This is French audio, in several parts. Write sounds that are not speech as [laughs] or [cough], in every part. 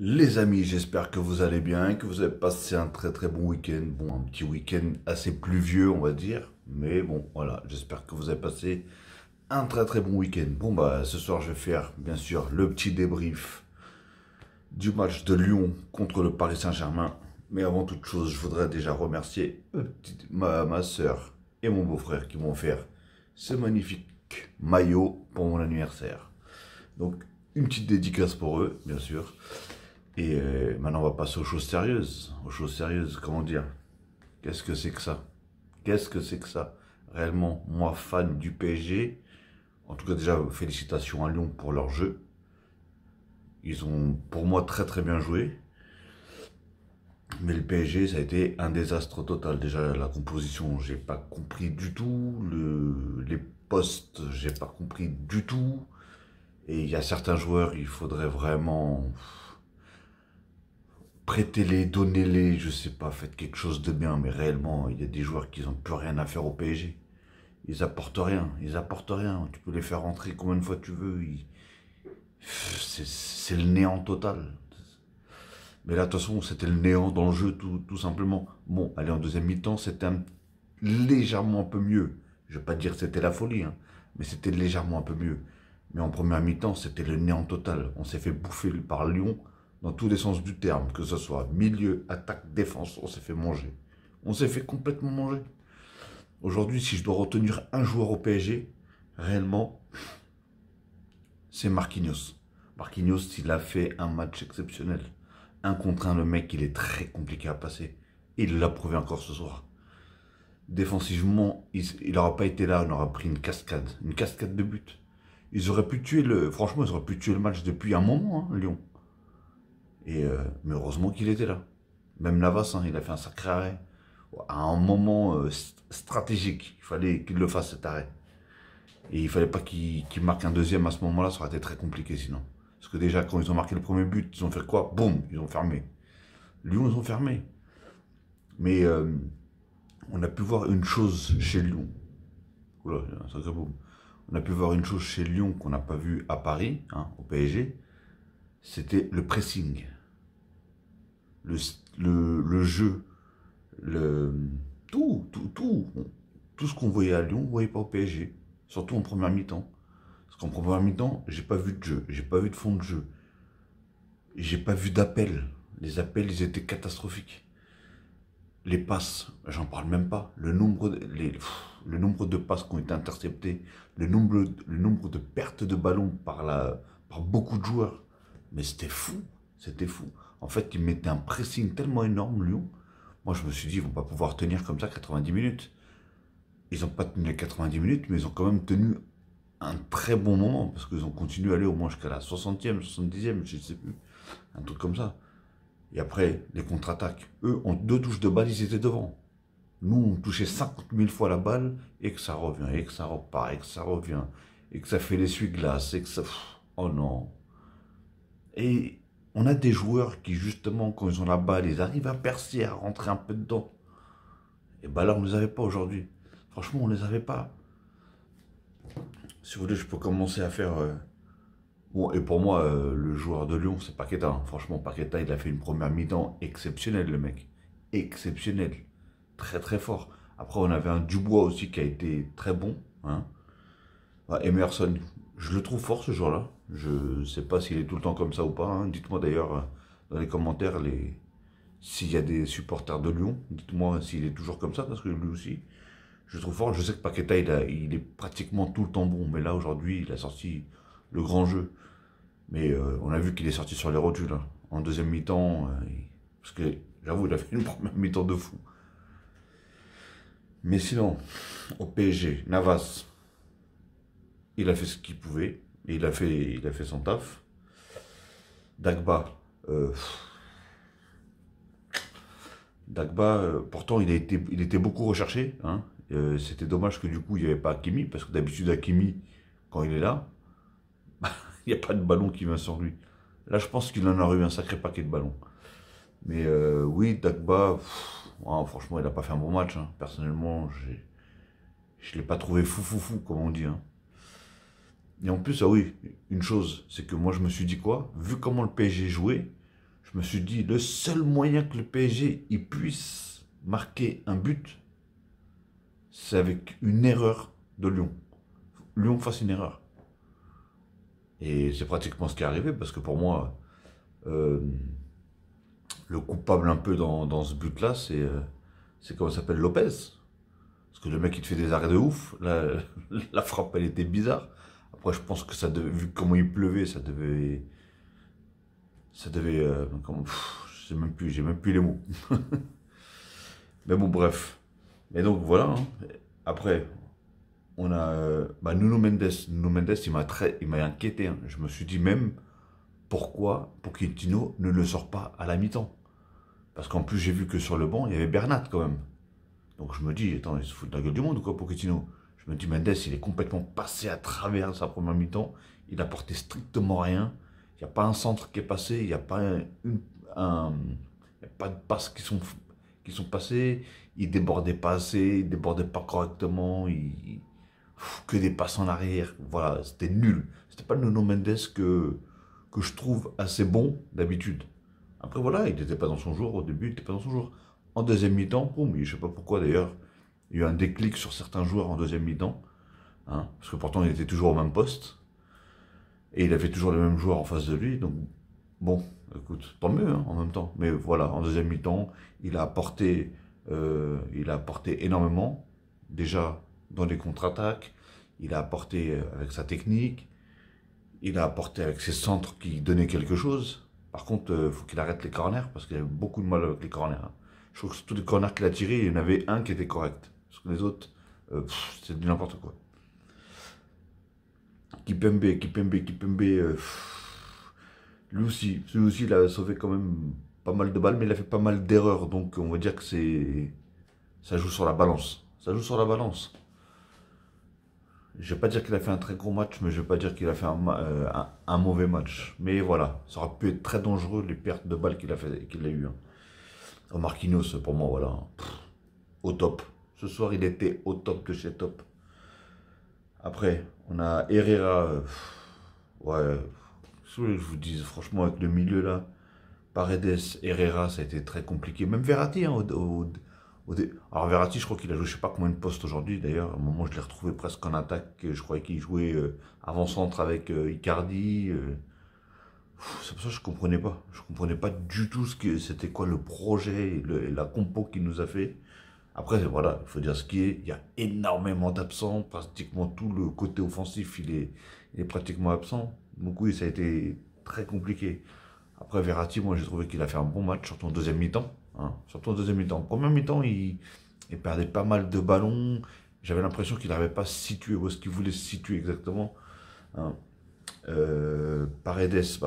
Les amis, j'espère que vous allez bien, que vous avez passé un très très bon week-end. Bon, un petit week-end assez pluvieux, on va dire. Mais bon, voilà, j'espère que vous avez passé un très très bon week-end. Bon, bah ce soir, je vais faire, bien sûr, le petit débrief du match de Lyon contre le Paris Saint-Germain. Mais avant toute chose, je voudrais déjà remercier euh, ma, ma soeur et mon beau-frère qui m'ont offert ce magnifique maillot pour mon anniversaire. Donc, une petite dédicace pour eux, bien sûr. Et euh, maintenant, on va passer aux choses sérieuses. Aux choses sérieuses, comment dire Qu'est-ce que c'est que ça Qu'est-ce que c'est que ça Réellement, moi, fan du PSG, en tout cas, déjà, félicitations à Lyon pour leur jeu. Ils ont, pour moi, très très bien joué. Mais le PSG, ça a été un désastre total. Déjà, la composition, j'ai pas compris du tout. les postes, j'ai pas compris du tout. Et il y a certains joueurs, il faudrait vraiment prêtez-les, donnez-les, je sais pas, faites quelque chose de bien, mais réellement, il y a des joueurs qui n'ont plus rien à faire au PSG. Ils apportent rien, ils apportent rien. Tu peux les faire rentrer combien de fois tu veux. C'est le néant total. Mais là, de toute façon, c'était le néant dans le jeu, tout, simplement. Bon, allez, en deuxième mi-temps, c'était légèrement un peu mieux. Je vais pas dire que c'était la folie, hein, mais c'était légèrement un peu mieux. Mais en première mi-temps, c'était le néant total. On s'est fait bouffer par Lyon dans tous les sens du terme, que ce soit milieu, attaque, défense, on s'est fait manger. On s'est fait complètement manger. Aujourd'hui, si je dois retenir un joueur au PSG, réellement, c'est Marquinhos. Marquinhos, il a fait un match exceptionnel. Un contre un, le mec, il est très compliqué à passer. il l'a prouvé encore ce soir. Défensivement, il n'aura pas été là, on aura pris une cascade. Une cascade de buts. Ils auraient pu tuer le. Franchement, ils auraient pu tuer le match depuis un moment, hein, Lyon. Et euh, mais heureusement qu'il était là. Même Navas, hein, il a fait un sacré arrêt. À un moment euh, stratégique, il fallait qu'il le fasse cet arrêt. Et il fallait pas qu'il marque un deuxième à ce moment-là, ça aurait été très compliqué sinon. Parce que déjà, quand ils ont marqué le premier but, ils ont fait quoi Boum, ils ont fermé. Lyon, ils ont fermé. Mais euh, on a pu voir une chose chez Lyon. Oula, un sacré boum. On a pu voir une chose chez Lyon qu'on n'a pas vu à Paris, hein, au PSG c'était le pressing, le, jeu, le, tout, tout, tout. Tout ce qu'on voyait à Lyon, on ne voyait pas au PSG, surtout en première mi-temps. Parce qu'en première mi-temps, j'ai pas vu de jeu, j'ai pas vu de fond de jeu, j'ai pas vu d'appel. Les appels, ils étaient catastrophiques. Les passes, j'en parle même pas. Le nombre, de, le nombre de passes qui ont été interceptées, le nombre, le nombre de pertes de ballons par, par beaucoup de joueurs. Mais c'était fou, c'était fou. En fait, ils mettaient un pressing tellement énorme, Lyon. Moi, je me suis dit, ils vont pas pouvoir tenir comme ça 90 minutes. Ils n'ont pas tenu 90 minutes, mais ils ont quand même tenu un très bon moment, parce qu'ils ont continué à aller au moins jusqu'à la 60e, 70e, je ne sais plus. Un truc comme ça. Et après, les contre-attaques. Eux, ont deux touches de balle, ils étaient devant. Nous, on touchait 50 000 fois la balle, et que ça revient, et que ça repart, et que ça revient, et que ça fait l'essuie-glace, et que ça... Oh non et on a des joueurs qui, justement, quand ils ont la balle, ils arrivent à percer, à rentrer un peu dedans. Et bah là, on ne les avait pas aujourd'hui. Franchement, on ne les avait pas. Si vous voulez, je peux commencer à faire. Euh, bon, et pour moi, euh, le joueur de Lyon, c'est Paqueta. Hein. Franchement, Paqueta, il a fait une première mi-temps exceptionnelle, le mec. Exceptionnel. Très, très fort. Après, on avait un Dubois aussi qui a été très bon. Hein. Emerson, je le trouve fort ce joueur-là. Je ne sais pas s'il est tout le temps comme ça ou pas. Hein. Dites-moi d'ailleurs euh, dans les commentaires les... s'il y a des supporters de Lyon. Dites-moi s'il est toujours comme ça parce que lui aussi, je le trouve fort. Je sais que Paqueta, il, est pratiquement tout le temps bon. Mais là, aujourd'hui, il a sorti le grand jeu. Mais euh, on a vu qu'il est sorti sur les rotules. Hein. En deuxième mi-temps, euh, parce que j'avoue, il a fait une première mi-temps de fou. Mais sinon, au PSG, Navas, il a fait ce qu'il pouvait. Il a fait, il a fait son taf. Dagba. Euh, Dagba, euh, pourtant, il, a été, il était beaucoup recherché. Hein. Euh, c'était dommage que du coup, il n'y avait pas Hakimi, parce que d'habitude, Hakimi, quand il est là, [laughs] il n'y a pas de ballon qui vient sur lui. Là, je pense qu'il en a eu un sacré paquet de ballons. Mais oui, Dagba, franchement, il n'a pas fait un bon match. Hein. Personnellement, je ne l'ai pas trouvé fou fou fou, comme on dit. Hein. Et en plus, ah oui, une chose, c'est que moi je me suis dit quoi Vu comment le PSG jouait, je me suis dit le seul moyen que le PSG il puisse marquer un but, c'est avec une erreur de Lyon. Lyon fasse une erreur. Et c'est pratiquement ce qui est arrivé parce que pour moi, euh, le coupable un peu dans, ce but-là, c'est euh, c'est comment s'appelle Lopez. Parce que le mec, il te fait des arrêts de ouf. la [laughs] frappe, elle était bizarre. Après, je pense que ça devait, vu comment il pleuvait, ça devait, ça devait, euh, ne sais même plus, j'ai même plus les mots. [laughs] Mais bon, bref. Et donc voilà. Hein. Après, on a euh, bah, Nuno Mendes. Nuno Mendes, il m'a très, il m'a inquiété. Hein. Je me suis dit même pourquoi Pochettino ne le sort pas à la mi-temps. Parce qu'en plus, j'ai vu que sur le banc, il y avait Bernat quand même. Donc je me dis, attends, il se fout de la gueule du monde ou quoi, Pochettino Mendes, il est complètement passé à travers sa première mi-temps. Il n'a porté strictement rien. Il n'y a pas un centre qui est passé. Il n'y a pas pas de passes qui sont, qui sont passées. Il débordait pas assez. Il débordait pas correctement. Il, que des passes en arrière. Voilà, c'était nul. C'était pas Nuno Mendes que, que je trouve assez bon d'habitude. Après, voilà, il n'était pas dans son jour au début. Il n'était pas dans son jour. En deuxième mi-temps, boum, je ne sais pas pourquoi d'ailleurs, il y a eu un déclic sur certains joueurs en deuxième mi-temps, hein, parce que pourtant il était toujours au même poste, et il avait toujours les mêmes joueurs en face de lui, donc bon, écoute, tant mieux hein, en même temps. Mais voilà, en deuxième mi-temps, il a apporté, euh, il a apporté énormément, déjà dans les contre-attaques, il a apporté euh, avec sa technique, il a apporté avec ses centres qui donnaient quelque chose. Par contre, faut euh, il faut qu'il arrête les corners parce qu'il avait beaucoup de mal avec les corners. Hein. Je trouve que tous les corners qu'il a tirés, il y en avait un qui était correct. Parce que les autres, euh, c'est du n'importe quoi. Kipembe, Kipembe, Kipembe, euh, lui aussi, lui aussi, il a sauvé quand même pas mal de balles, mais il a fait pas mal d'erreurs. Donc on va dire que c'est. Ça joue sur la balance. Ça joue sur la balance. Je vais pas dire qu'il a fait un très gros match, mais je ne vais pas dire qu'il a fait euh, un, mauvais match. Mais voilà, ça aurait pu être très dangereux les pertes de balles qu'il a, fait, a eues. Au hein. Marquinhos, pour moi, voilà. au top. Ce soir, il était au top de chez top. Après, on a Herrera. Euh, ouais, je vous dis, franchement, avec le milieu là, Paredes, Herrera, ça a été très compliqué. Même Verratti, hein, alors Verratti, je crois qu'il a joué, je sais pas combien de postes aujourd'hui. D'ailleurs, à un moment, je l'ai retrouvé presque en attaque. Euh, je croyais qu'il jouait euh, avant-centre avec Icardi. C'est pour ça que je comprenais pas. Je comprenais pas du tout ce que c'était quoi le projet, le, la compo qu'il nous a fait. Après, voilà, il faut dire ce qui est. Il y a énormément d'absents. Pratiquement tout le côté offensif, il est, pratiquement absent. Donc oui, ça a été très compliqué. Après, Verratti, moi, j'ai trouvé qu'il a fait un bon match, surtout en deuxième mi-temps. Hein, surtout en deuxième mi-temps. En première mi-temps, il, perdait pas mal de ballons. J'avais l'impression qu'il n'avait pas situé où est-ce qu'il voulait se situer exactement. Hein. Euh, bah,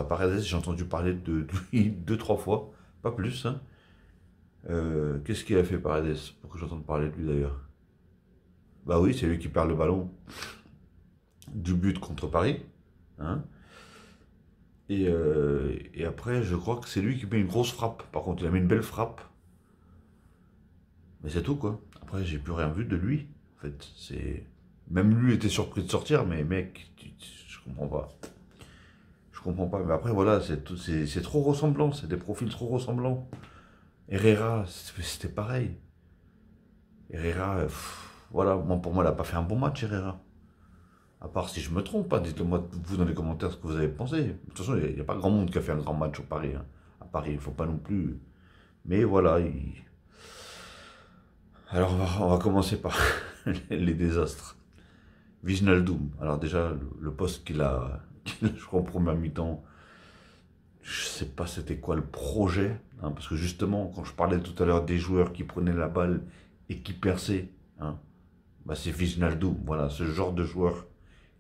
Paredes, j'ai entendu parler de, lui [laughs] deux, trois fois, pas plus. Hein. Euh, qu'est-ce qu'il a fait Paredes pour que j'entende parler de lui d'ailleurs Bah oui, c'est lui qui perd le ballon du but contre Paris. Hein et, euh, et, après, je crois que c'est lui qui met une grosse frappe. Par contre, il a mis une belle frappe. Mais c'est tout quoi. Après, j'ai plus rien vu de lui. En fait, c'est même lui était surpris de sortir, mais mec, je comprends pas. Je comprends pas. Mais après, voilà, c'est trop ressemblant. C'est des profils trop ressemblants. Herrera, c'était pareil. Herrera, voilà, pour moi, il n'a pas fait un bon match, Herrera. À part si je me trompe, hein, dites-moi vous dans les commentaires ce que vous avez pensé. De toute façon, il n'y a, pas grand monde qui a fait un grand match au Paris. Hein. À Paris, il ne faut pas non plus. Mais voilà. Alors, on va, commencer par [laughs] les désastres. Doom. Alors, déjà, le, poste qu'il a, [laughs] je crois, en première mi-temps, je sais pas c'était quoi le projet, hein, parce que justement, quand je parlais tout à l'heure des joueurs qui prenaient la balle et qui perçaient, hein, bah, c'est Vizinaldo, voilà, ce genre de joueur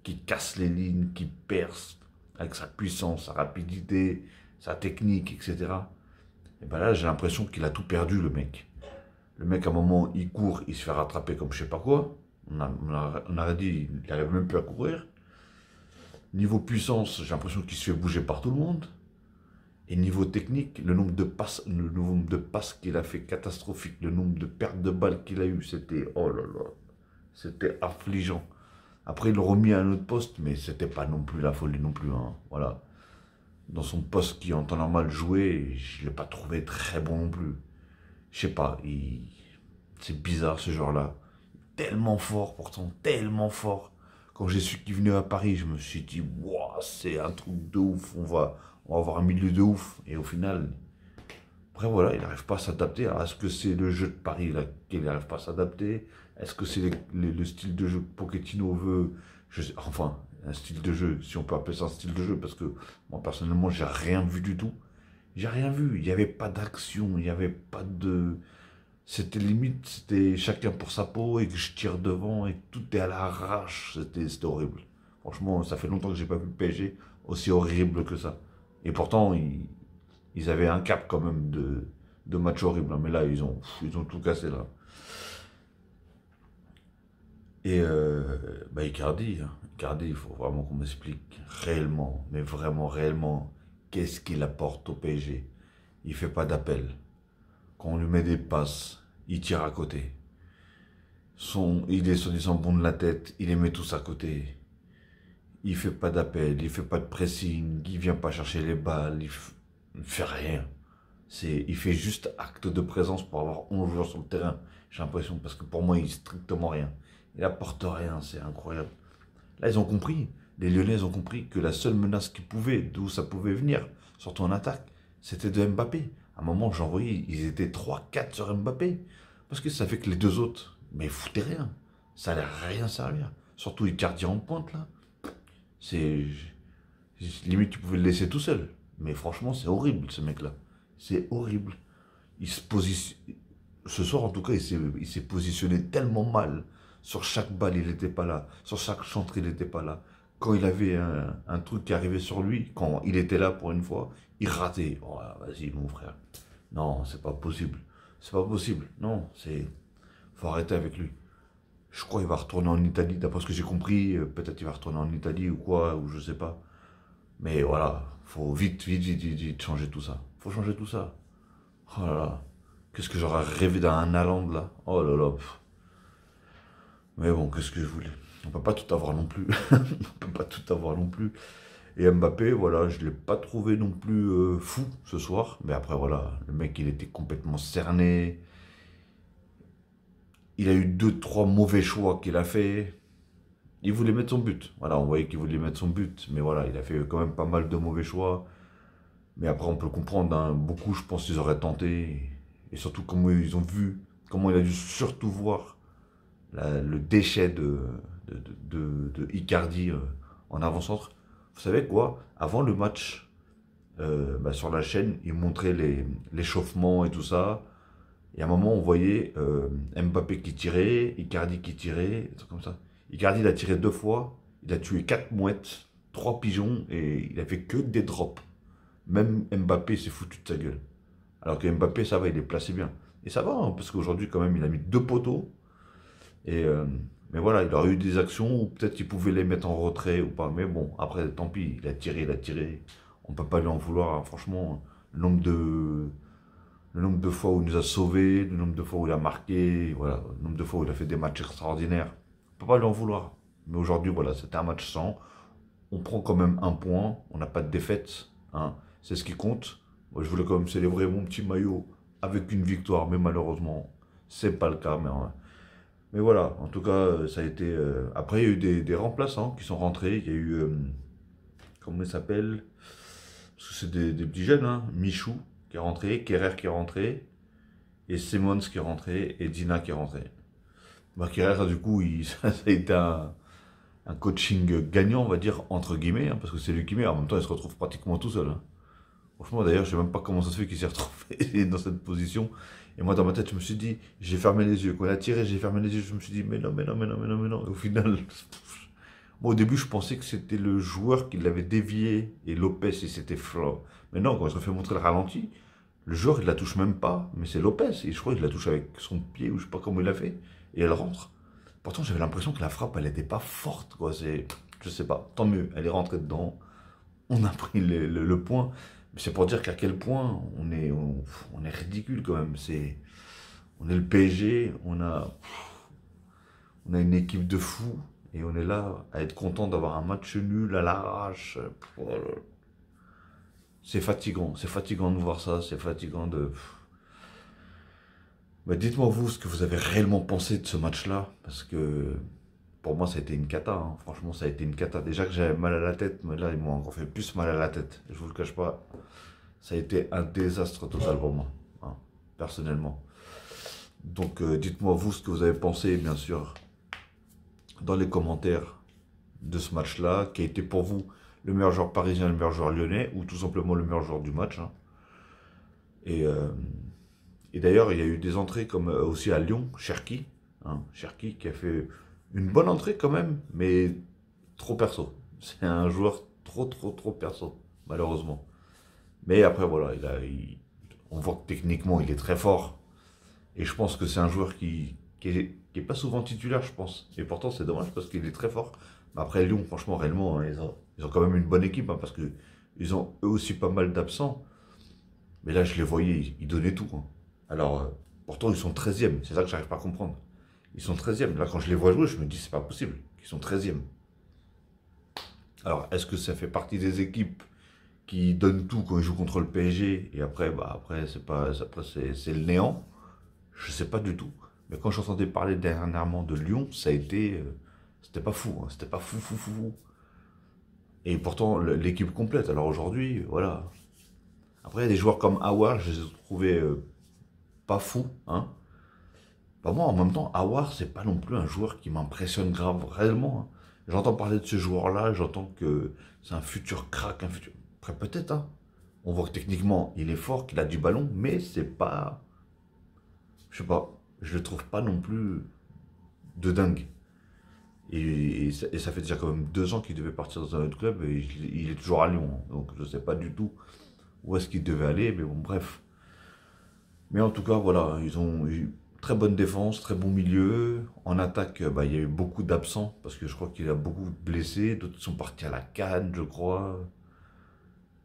qui casse les lignes, qui perce avec sa puissance, sa rapidité, sa technique, etc. Et bien bah là, j'ai l'impression qu'il a tout perdu, le mec. Le mec, à un moment, il court, il se fait rattraper comme je sais pas quoi. On a, dit, il n'arrive même plus à courir. Niveau puissance, j'ai l'impression qu'il se fait bouger par tout le monde. Et niveau technique, le nombre de passes, le nombre de passes qu'il a fait catastrophique, le nombre de pertes de balles qu'il a eu, c'était oh là là, c'était affligeant. Après, il le remis à un autre poste, mais c'était pas non plus la folie non plus. Hein. Voilà, dans son poste qui en temps normal jouait, je l'ai pas trouvé très bon non plus. Je sais pas, il... c'est bizarre ce genre-là. Tellement fort pourtant, tellement fort. Quand j'ai su qu'il venait à Paris, je me suis dit, waouh, c'est un truc de ouf, on va, on va avoir un milieu de ouf. Et au final, après voilà, il n'arrive pas à s'adapter. est-ce que c'est le jeu de Paris qu'il n'arrive pas à s'adapter Est-ce que c'est le style de jeu que Pochettino veut Enfin, un style de jeu, si on peut appeler ça un style de jeu, parce que moi personnellement, j'ai rien vu du tout. J'ai rien vu. Il n'y avait pas d'action, il n'y avait pas de. C'était limite, c'était chacun pour sa peau et que je tire devant et tout est à l'arrache. C'était horrible. Franchement, ça fait longtemps que j'ai pas vu le PSG aussi horrible que ça. Et pourtant, ils, avaient un cap quand même de, de match horrible. Hein. mais là, ils ont, tout cassé là. Et euh, bah, hein. Icardi, il faut vraiment qu'on m'explique réellement, mais vraiment, réellement, qu'est-ce qu'il apporte au PSG. Il fait pas d'appel. Quand on lui met des passes, il tire à côté. Son, il est soi bon de la tête, il les met tous à côté. Il fait pas d'appel, il fait pas de pressing, il vient pas chercher les balles, il, ne fait rien. C'est, il fait juste acte de présence pour avoir 11 joueurs sur le terrain. J'ai l'impression, parce que pour moi, il strictement rien. Il apporte rien, c'est incroyable. Là, ils ont compris, les Lyonnais ont compris que la seule menace qui pouvait, d'où ça pouvait venir, surtout en attaque, c'était de Mbappé. À un moment, j'en voyais, ils étaient 3-4 sur Mbappé. Parce que ça fait que les deux autres, mais ils foutaient rien. Ça n'a rien servir. Surtout gardiens en pointe, là. C'est. Limite, tu pouvais le laisser tout seul. Mais franchement, c'est horrible, ce mec-là. C'est horrible. Il se positionne. Ce soir, en tout cas, il s'est positionné tellement mal. Sur chaque balle, il n'était pas là. Sur chaque chantre, il n'était pas là. Quand il avait un, truc qui arrivait sur lui, quand il était là pour une fois, il ratait. Oh, vas-y, mon frère. Non, c'est pas possible. C'est pas possible. Non, c'est. Faut arrêter avec lui. Je crois qu'il va retourner en Italie, d'après ce que j'ai compris. Euh, peut-être qu'il va retourner en Italie ou quoi, ou je sais pas. Mais voilà, faut vite, vite, vite, vite, changer tout ça. Faut changer tout ça. Oh là là. Qu'est-ce que j'aurais rêvé d'un Allende, là Oh là là. Mais bon, qu'est-ce que je voulais On peut pas tout avoir non plus. [laughs] On peut pas tout avoir non plus. Et Mbappé, voilà, je ne l'ai pas trouvé non plus euh, fou ce soir. Mais après, voilà, le mec, il était complètement cerné. Il a eu deux, trois mauvais choix qu'il a fait. Il voulait mettre son but. Voilà, on voyait qu'il voulait mettre son but. Mais voilà, il a fait quand même pas mal de mauvais choix. Mais après, on peut comprendre. Hein. Beaucoup, je pense, ils auraient tenté. Et surtout, comment ils ont vu, comment il a dû surtout voir le déchet de, de, Icardi euh, en avant-centre. Vous savez quoi Avant le match, euh, bah, sur la chaîne, ils montraient l'échauffement et tout ça. Et à un moment, on voyait euh, Mbappé qui tirait, Icardi qui tirait, des comme ça. Icardi, il a tiré deux fois, il a tué quatre mouettes, trois pigeons, et il a fait que des drops. Même Mbappé s'est foutu de sa gueule. Alors que Mbappé, ça va, il est placé bien. Et ça va, hein, parce qu'aujourd'hui, quand même, il a mis deux poteaux. Et, euh, mais voilà, il aurait eu des actions où peut-être il pouvait les mettre en retrait ou pas. Mais bon, après, tant pis, il a tiré, il a tiré. On peut pas lui en vouloir. Hein. franchement, le nombre de le nombre de fois où il nous a sauvés, le nombre de fois où il a marqué, voilà, le nombre de fois où il a fait des matchs extraordinaires. On ne peut pas lui vouloir. Mais aujourd'hui, voilà, c'était un match sans. On prend quand même un point, on n'a pas de défaite. Hein. C'est ce qui compte. Moi, je voulais quand même célébrer mon petit maillot avec une victoire, mais malheureusement, c'est pas le cas. Mais, hein. voilà, en tout cas, ça a été. Euh, après, il y a eu des, remplaçants hein, qui sont rentrés. Il y a eu. Euh, comment il s'appelle Parce que c'est des, petits jeunes, Michou, qui est rentré, Kerrer qui est rentré, et Simmons qui est rentré, et Dina qui est rentré. Bah, Kerrer, du coup, il, [laughs] ça, a été un, coaching gagnant, on va dire, entre guillemets, hein, parce que c'est lui qui met. En même temps, il se retrouve pratiquement tout seul. Hein. Franchement, d'ailleurs, je sais même pas comment ça se fait qu'il s'est retrouvé [laughs] dans cette position. Et moi, dans ma tête, je me suis dit, j'ai fermé les yeux. Quand il a tiré, j'ai fermé les yeux. Je me suis dit, mais non, mais non, mais non, mais non, au final, [laughs] au début, je pensais que c'était le joueur qui l'avait dévié. Et Lopez, il s'était mais non, quand il se fait montrer le ralenti, le joueur, il la touche même pas, mais c'est Lopez. Et je crois qu'il la touche avec son pied, ou je sais pas comment il l'a fait, et elle rentre. Pourtant, j'avais l'impression que la frappe, elle n'était pas forte, quoi. ne je sais pas, tant mieux, elle est rentrée dedans. On a pris le, point. Mais C'est pour dire qu'à quel point on est, on, est ridicule quand même. C'est, on est le PSG, on a, on a une équipe de fous et on est là à être content d'avoir un match nul à l'arrache. Oh c'est fatigant, c'est fatigant de voir ça, c'est fatigant de... Mais Dites-moi vous ce que vous avez réellement pensé de ce match-là, parce que pour moi ça a été une cata, hein. franchement ça a été une cata. Déjà que j'avais mal à la tête, mais là ils m'ont encore fait plus mal à la tête, je vous le cache pas. Ça a été un désastre total pour moi, hein, personnellement. Donc euh, dites-moi vous ce que vous avez pensé, bien sûr, dans les commentaires de ce match-là, qui a été pour vous le meilleur joueur parisien, le meilleur joueur lyonnais, ou tout simplement le meilleur joueur du match. Hein. Euh, et, d'ailleurs, il y a eu des entrées comme euh, aussi à Lyon, Cherki, hein, Cherki qui a fait une bonne entrée quand même, mais trop perso. C'est un joueur trop, trop, trop perso, malheureusement. Mais après, voilà, il on voit que techniquement, il est très fort. Et je pense que c'est un joueur qui, n'est pas souvent titulaire, je pense. Et pourtant, c'est dommage parce qu'il est très fort. Mais après, Lyon, franchement, réellement, les hein, ils ont ils ont quand même une bonne équipe, hein, parce que ils ont eux aussi pas mal d'absents. Mais là, je les voyais, ils donnaient tout. Hein. Alors, euh, pourtant, ils sont 13e. C'est ça que j'arrive pas à comprendre. Ils sont 13e. Là, quand je les vois jouer, je me dis, c'est pas possible qu'ils sont 13e. Alors, est-ce que ça fait partie des équipes qui donnent tout quand ils jouent contre le PSG et après, bah, après c'est pas, après c'est le néant Je sais pas du tout. Mais quand j'entendais parler dernièrement de Lyon, ça a été, euh, c'était pas fou, hein. c'était pas fou, fou, fou, fou. Et pourtant, l'équipe complète. Alors aujourd'hui, voilà. Après, il y a des joueurs comme Awar, je les ai trouvés euh, pas fous. Hein. Pas moi, en même temps, Awar, c'est pas non plus un joueur qui m'impressionne grave, réellement. Hein. J'entends parler de ce joueur-là, j'entends que c'est un futur crack, un futur. Après, peut-être, hein. On voit que techniquement, il est fort, qu'il a du ballon, mais c'est pas. Je sais pas. Je le trouve pas non plus de dingue. Et, ça, fait déjà quand même deux ans qu'il devait partir dans un autre club et il est toujours à Lyon. Hein. Donc je ne sais pas du tout où est-ce qu'il devait aller, mais bon, bref. Mais en tout cas, voilà, ils ont eu très bonne défense, très bon milieu. En attaque, euh, bah, il y a eu beaucoup d'absents parce que je crois qu'il a beaucoup blessé. D'autres sont partis à la canne, je crois.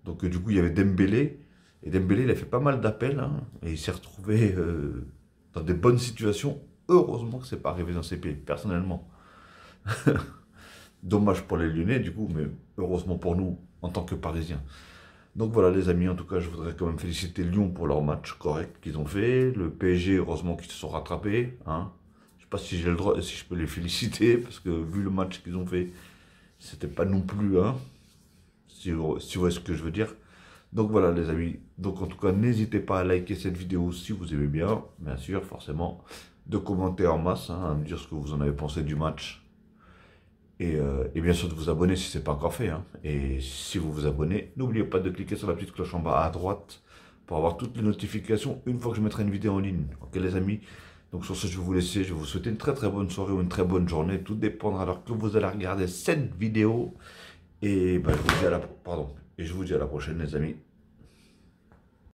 Donc euh, du coup, il y avait Dembélé. Et Dembélé, il a fait pas mal d'appels hein. et il s'est retrouvé euh, dans des bonnes situations. Heureusement que c'est pas arrivé dans ses pieds, personnellement. [laughs] Dommage pour les Lyonnais, du coup, mais heureusement pour nous, en tant que Parisiens. Donc voilà, les amis, en tout cas, je voudrais quand même féliciter Lyon pour leur match correct qu'ils ont fait. Le PSG, heureusement qu'ils se sont rattrapés. Hein. Je ne sais pas si j'ai le droit, si je peux les féliciter, [laughs] parce que vu le match qu'ils ont fait, c'était pas non plus, hein, si vous, voyez ce que je veux dire. Donc voilà les amis, donc en tout cas n'hésitez pas à liker cette vidéo si vous aimez bien, bien sûr forcément, de commenter en masse, hein, me dire ce que vous en avez pensé du match, euh, et, bien sûr de vous abonner si ce n'est pas encore fait. Hein. Et si vous vous abonnez, n'oubliez pas de cliquer sur la petite cloche en bas à droite pour avoir toutes les notifications une fois que je mettrai une vidéo en ligne. Ok les amis Donc sur ce, je vais vous laisser. Je vais vous souhaiter une très très bonne soirée ou une très bonne journée. Tout dépendra alors que vous allez regarder cette vidéo. Et, ben, Pardon. et je vous dis à la prochaine les amis.